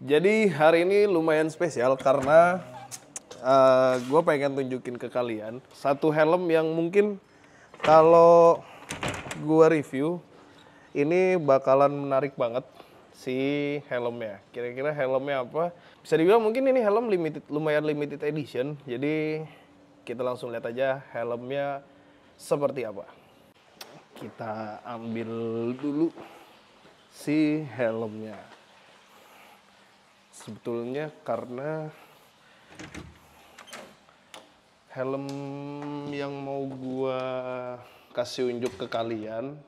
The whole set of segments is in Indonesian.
Jadi hari ini lumayan spesial karena uh, eh, gue pengen tunjukin ke kalian satu helm yang mungkin kalau gue review ini bakalan menarik banget si helmnya. Kira-kira helmnya apa? Bisa dibilang mungkin ini helm limited, lumayan limited edition. Jadi kita langsung lihat aja helmnya seperti apa. Kita ambil dulu si helmnya sebetulnya karena helm yang mau gua kasih unjuk ke kalian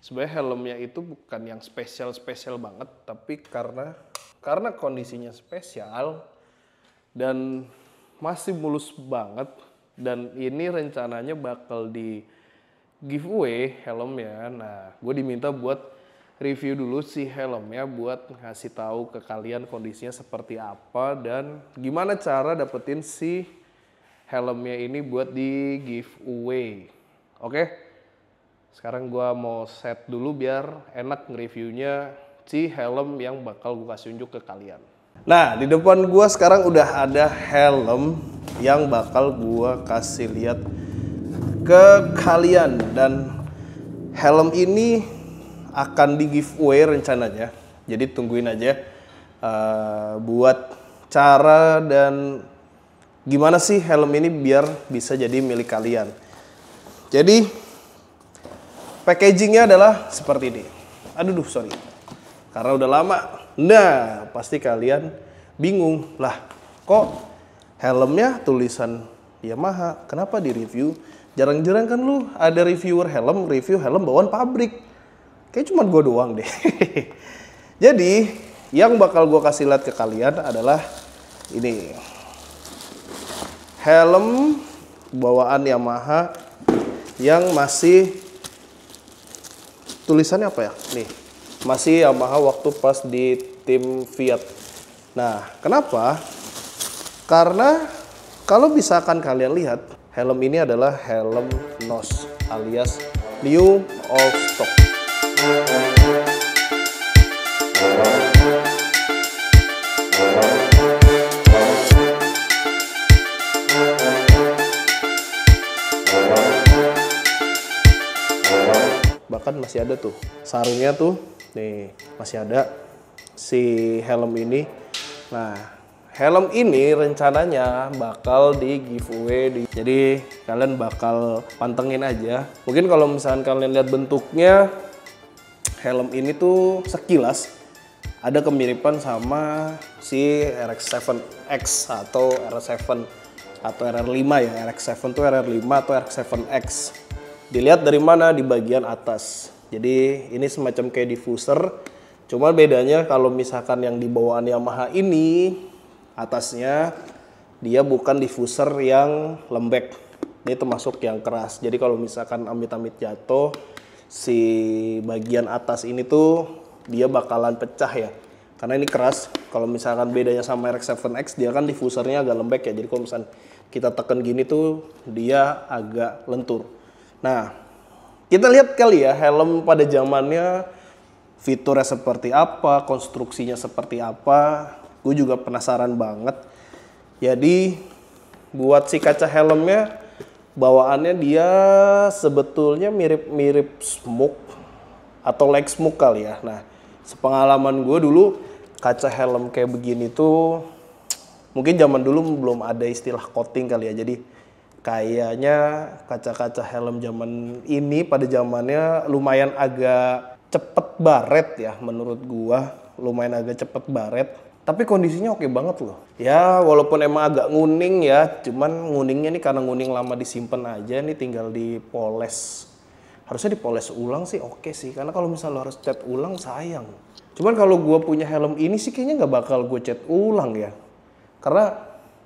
sebenarnya helmnya itu bukan yang spesial spesial banget tapi karena karena kondisinya spesial dan masih mulus banget dan ini rencananya bakal di giveaway helmnya nah gue diminta buat review dulu si helmnya buat ngasih tahu ke kalian kondisinya seperti apa dan gimana cara dapetin si helmnya ini buat di giveaway. Oke. Sekarang gue mau set dulu biar enak nge-reviewnya si helm yang bakal gue kasih unjuk ke kalian. Nah, di depan gue sekarang udah ada helm yang bakal gue kasih lihat ke kalian dan helm ini akan di giveaway rencananya. Jadi tungguin aja uh, buat cara dan gimana sih helm ini biar bisa jadi milik kalian. Jadi packagingnya adalah seperti ini. Aduh, duh, sorry. Karena udah lama. Nah, pasti kalian bingung lah. Kok helmnya tulisan Yamaha, kenapa di review? Jarang-jarang kan lu ada reviewer helm, review helm bawaan pabrik. Kayak cuma gue doang deh. Jadi, yang bakal gue kasih lihat ke kalian adalah ini. Helm bawaan Yamaha yang masih tulisannya apa ya? Nih, masih Yamaha waktu pas di tim Fiat. Nah, kenapa? Karena kalau misalkan kalian lihat, helm ini adalah helm NOS alias New old Stock bahkan masih ada tuh sarungnya tuh nih masih ada si helm ini nah helm ini rencananya bakal di giveaway di... jadi kalian bakal pantengin aja mungkin kalau misalkan kalian lihat bentuknya helm ini tuh sekilas ada kemiripan sama si RX7X atau r 7 atau RR5 ya. RX7 tuh RR5 atau RX7X. Dilihat dari mana? Di bagian atas. Jadi ini semacam kayak diffuser. Cuman bedanya kalau misalkan yang di bawaan Yamaha ini atasnya dia bukan diffuser yang lembek. Ini termasuk yang keras. Jadi kalau misalkan amit-amit jatuh si bagian atas ini tuh dia bakalan pecah ya karena ini keras kalau misalkan bedanya sama RX7X dia kan diffusernya agak lembek ya jadi kalau misalkan kita tekan gini tuh dia agak lentur nah kita lihat kali ya helm pada zamannya fiturnya seperti apa konstruksinya seperti apa gue juga penasaran banget jadi buat si kaca helmnya bawaannya dia sebetulnya mirip-mirip smoke atau leg smoke kali ya. Nah, sepengalaman gue dulu kaca helm kayak begini tuh mungkin zaman dulu belum ada istilah coating kali ya. Jadi kayaknya kaca-kaca helm zaman ini pada zamannya lumayan agak cepet baret ya menurut gue, lumayan agak cepet baret tapi kondisinya oke banget loh. Ya walaupun emang agak nguning ya, cuman nguningnya nih karena nguning lama disimpan aja Ini tinggal dipoles. Harusnya dipoles ulang sih oke sih, karena kalau misalnya harus cat ulang sayang. Cuman kalau gue punya helm ini sih kayaknya nggak bakal gue cat ulang ya. Karena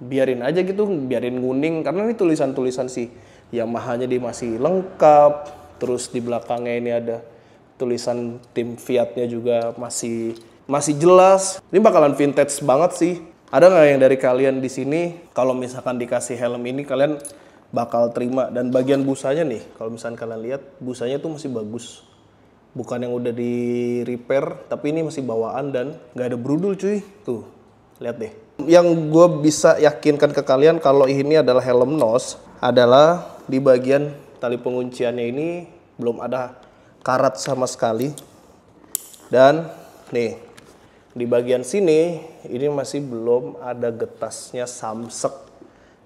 biarin aja gitu, biarin nguning. Karena ini tulisan-tulisan sih. Yamaha-nya dia masih lengkap. Terus di belakangnya ini ada tulisan tim Fiatnya juga masih masih jelas. Ini bakalan vintage banget sih. Ada nggak yang dari kalian di sini kalau misalkan dikasih helm ini kalian bakal terima dan bagian busanya nih kalau misalkan kalian lihat busanya tuh masih bagus. Bukan yang udah di repair tapi ini masih bawaan dan nggak ada brudul cuy. Tuh, lihat deh. Yang gue bisa yakinkan ke kalian kalau ini adalah helm NOS adalah di bagian tali pengunciannya ini belum ada karat sama sekali. Dan nih di bagian sini ini masih belum ada getasnya samsek.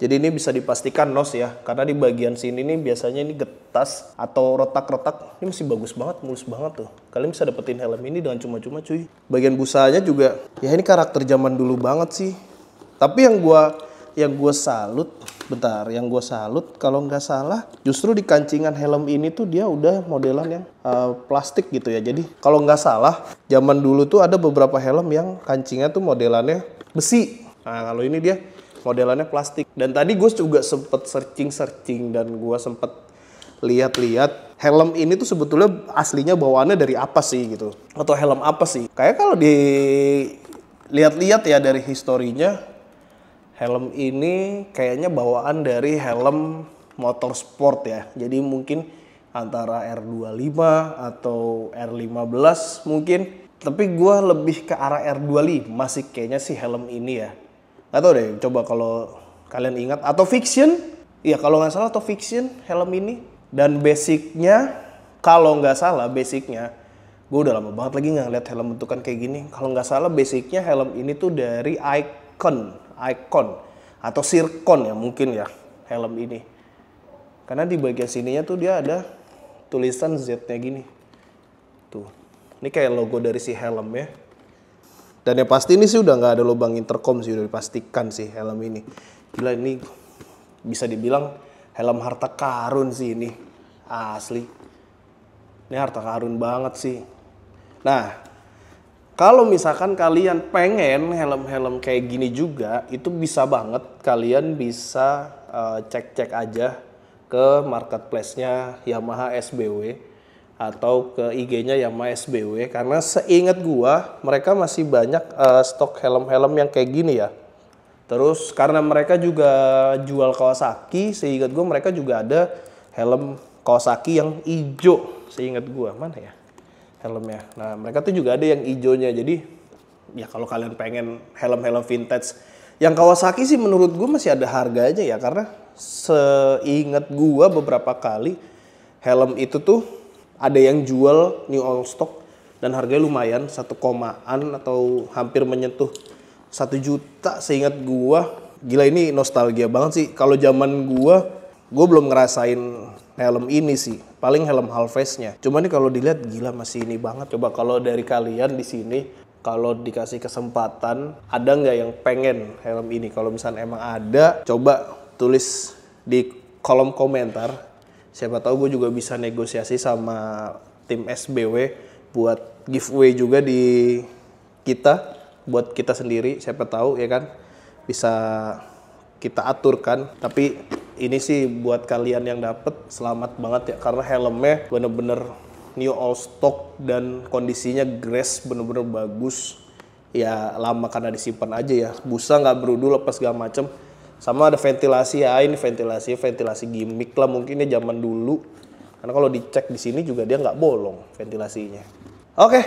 Jadi ini bisa dipastikan nos ya, karena di bagian sini ini biasanya ini getas atau retak-retak. Ini masih bagus banget, mulus banget tuh. Kalian bisa dapetin helm ini dengan cuma-cuma cuy. Bagian busanya juga, ya ini karakter zaman dulu banget sih. Tapi yang gua yang gua salut bentar yang gue salut kalau nggak salah justru di kancingan helm ini tuh dia udah modelan yang uh, plastik gitu ya jadi kalau nggak salah zaman dulu tuh ada beberapa helm yang kancingnya tuh modelannya besi nah kalau ini dia modelannya plastik dan tadi gue juga sempet searching searching dan gue sempet lihat-lihat helm ini tuh sebetulnya aslinya bawaannya dari apa sih gitu atau helm apa sih kayak kalau di lihat-lihat ya dari historinya helm ini kayaknya bawaan dari helm motorsport ya. Jadi mungkin antara R25 atau R15 mungkin. Tapi gue lebih ke arah R25 masih kayaknya sih helm ini ya. Gak tau deh, coba kalau kalian ingat. Atau Fiction, iya kalau nggak salah atau Fiction helm ini. Dan basicnya, kalau nggak salah basicnya, gue udah lama banget lagi nggak lihat helm bentukan kayak gini. Kalau nggak salah basicnya helm ini tuh dari Icon icon atau sirkon ya mungkin ya helm ini. Karena di bagian sininya tuh dia ada tulisan Z-nya gini. Tuh. Ini kayak logo dari si helm ya. Dan yang pasti ini sih udah nggak ada lubang intercom sih, udah dipastikan sih helm ini. Gila ini bisa dibilang helm harta karun sih ini. Asli. Ini harta karun banget sih. Nah, kalau misalkan kalian pengen helm-helm kayak gini juga, itu bisa banget kalian bisa eh, cek-cek uh, aja ke marketplace-nya Yamaha SBW atau ke IG-nya Yamaha SBW karena seingat gua mereka masih banyak uh, stok helm-helm yang kayak gini ya. Terus karena mereka juga jual Kawasaki, seingat gue mereka juga ada helm Kawasaki yang hijau, seingat gua. Mana ya? helmnya. Nah mereka tuh juga ada yang ijonya. Jadi ya kalau kalian pengen helm-helm vintage, yang Kawasaki sih menurut gue masih ada harganya ya karena seingat gue beberapa kali helm itu tuh ada yang jual new old stock dan harganya lumayan satu komaan atau hampir menyentuh satu juta seingat gue. gila ini nostalgia banget sih kalau zaman gue gue belum ngerasain helm ini sih paling helm half face nya cuman nih kalau dilihat gila masih ini banget coba kalau dari kalian di sini kalau dikasih kesempatan ada nggak yang pengen helm ini kalau misalnya emang ada coba tulis di kolom komentar siapa tahu gue juga bisa negosiasi sama tim SBW buat giveaway juga di kita buat kita sendiri siapa tahu ya kan bisa kita aturkan tapi ini sih buat kalian yang dapet selamat banget ya karena helmnya bener-bener new all stock dan kondisinya grass bener-bener bagus ya lama karena disimpan aja ya busa nggak berudu lepas segala macem sama ada ventilasi ya ini ventilasi ventilasi gimmick lah mungkin ya zaman dulu karena kalau dicek di sini juga dia nggak bolong ventilasinya oke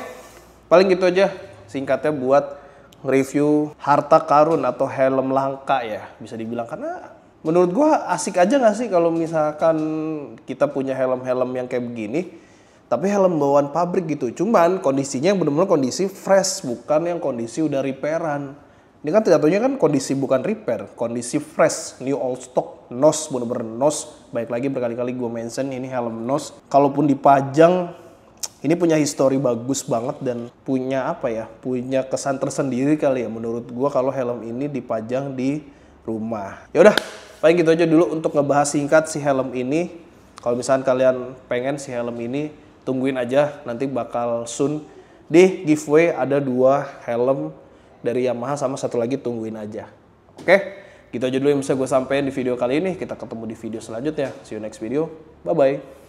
paling gitu aja singkatnya buat review harta karun atau helm langka ya bisa dibilang karena menurut gua asik aja gak sih kalau misalkan kita punya helm-helm yang kayak begini tapi helm bawaan pabrik gitu cuman kondisinya yang benar-benar kondisi fresh bukan yang kondisi udah repairan ini kan jatuhnya kan kondisi bukan repair kondisi fresh new old stock nos bener-bener nos baik lagi berkali-kali gue mention ini helm nos kalaupun dipajang ini punya histori bagus banget dan punya apa ya punya kesan tersendiri kali ya menurut gua kalau helm ini dipajang di rumah yaudah Paling gitu aja dulu untuk ngebahas singkat si helm ini. Kalau misalnya kalian pengen si helm ini, tungguin aja nanti bakal soon di giveaway ada dua helm dari Yamaha sama satu lagi tungguin aja. Oke, gitu aja dulu yang bisa gue sampaikan di video kali ini. Kita ketemu di video selanjutnya. See you next video. Bye-bye.